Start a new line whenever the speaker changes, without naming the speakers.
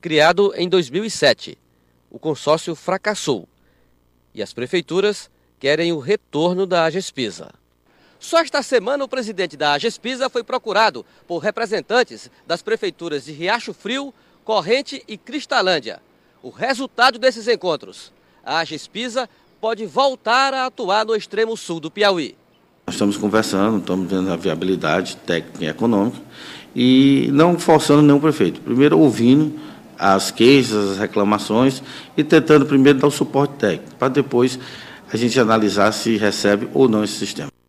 criado em 2007. O consórcio fracassou e as prefeituras querem o retorno da Agespisa. Só esta semana, o presidente da Agespisa foi procurado por representantes das prefeituras de Riacho Frio, Corrente e Cristalândia. O resultado desses encontros: a Agespisa pode voltar a atuar no extremo sul do Piauí.
Nós estamos conversando, estamos vendo a viabilidade técnica e econômica e não forçando nenhum prefeito. Primeiro, ouvindo as queixas, as reclamações e tentando primeiro dar o suporte técnico, para depois a gente analisar se recebe ou não esse sistema.